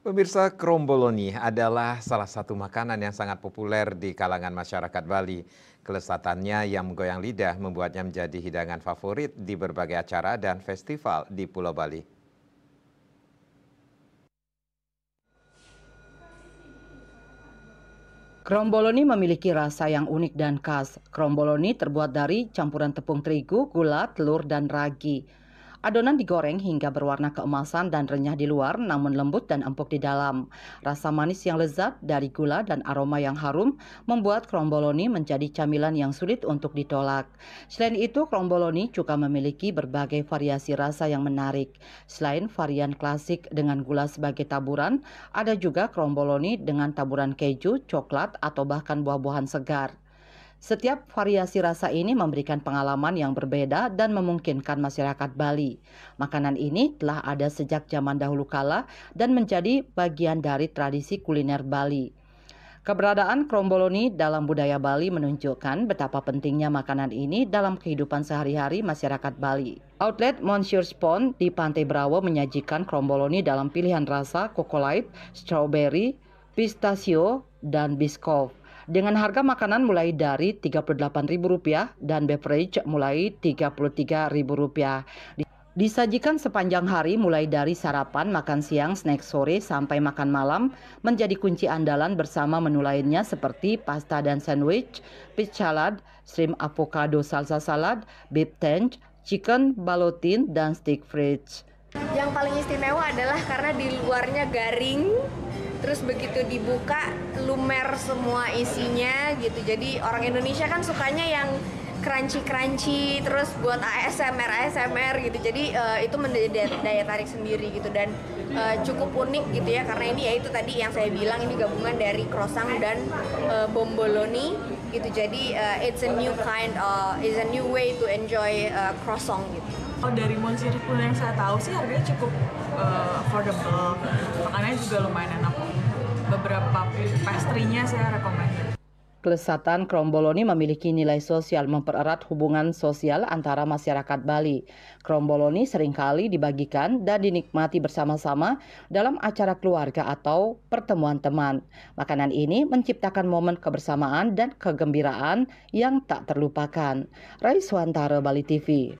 Pemirsa kromboloni adalah salah satu makanan yang sangat populer di kalangan masyarakat Bali. Kelesatannya yang menggoyang lidah membuatnya menjadi hidangan favorit di berbagai acara dan festival di Pulau Bali. Kromboloni memiliki rasa yang unik dan khas. Kromboloni terbuat dari campuran tepung terigu, gula, telur, dan ragi. Adonan digoreng hingga berwarna keemasan dan renyah di luar namun lembut dan empuk di dalam. Rasa manis yang lezat dari gula dan aroma yang harum membuat kromboloni menjadi camilan yang sulit untuk ditolak. Selain itu, kromboloni juga memiliki berbagai variasi rasa yang menarik. Selain varian klasik dengan gula sebagai taburan, ada juga kromboloni dengan taburan keju, coklat, atau bahkan buah-buahan segar. Setiap variasi rasa ini memberikan pengalaman yang berbeda dan memungkinkan masyarakat Bali. Makanan ini telah ada sejak zaman dahulu kala dan menjadi bagian dari tradisi kuliner Bali. Keberadaan kromboloni dalam budaya Bali menunjukkan betapa pentingnya makanan ini dalam kehidupan sehari-hari masyarakat Bali. Outlet Monsieur Spon di Pantai Brawo menyajikan kromboloni dalam pilihan rasa kokolait, strawberry, pistachio, dan biskop dengan harga makanan mulai dari Rp38.000 dan beverage mulai Rp33.000. Disajikan sepanjang hari mulai dari sarapan, makan siang, snack sore, sampai makan malam menjadi kunci andalan bersama menu lainnya seperti pasta dan sandwich, peach salad, shrimp avocado salsa salad, beef tench, chicken balotin, dan steak fridge. Yang paling istimewa adalah karena di luarnya garing, terus begitu dibuka lumer semua isinya gitu jadi orang Indonesia kan sukanya yang crunchy crunchy terus buat ASMR ASMR gitu jadi uh, itu menjadi daya tarik sendiri gitu dan uh, cukup unik gitu ya karena ini ya itu tadi yang saya bilang ini gabungan dari croissant dan uh, bomboloni gitu jadi uh, it's a new kind uh, is a new way to enjoy uh, croissant gitu Oh dari Monsieur pun yang saya tahu sih harganya cukup uh, affordable makanannya juga lumayan enak beberapa pastrinya saya rekomendasi Kelesatan Kromboloni memiliki nilai sosial mempererat hubungan sosial antara masyarakat Bali. Kromboloni seringkali dibagikan dan dinikmati bersama-sama dalam acara keluarga atau pertemuan teman. Makanan ini menciptakan momen kebersamaan dan kegembiraan yang tak terlupakan. Rai Suantara, Bali TV.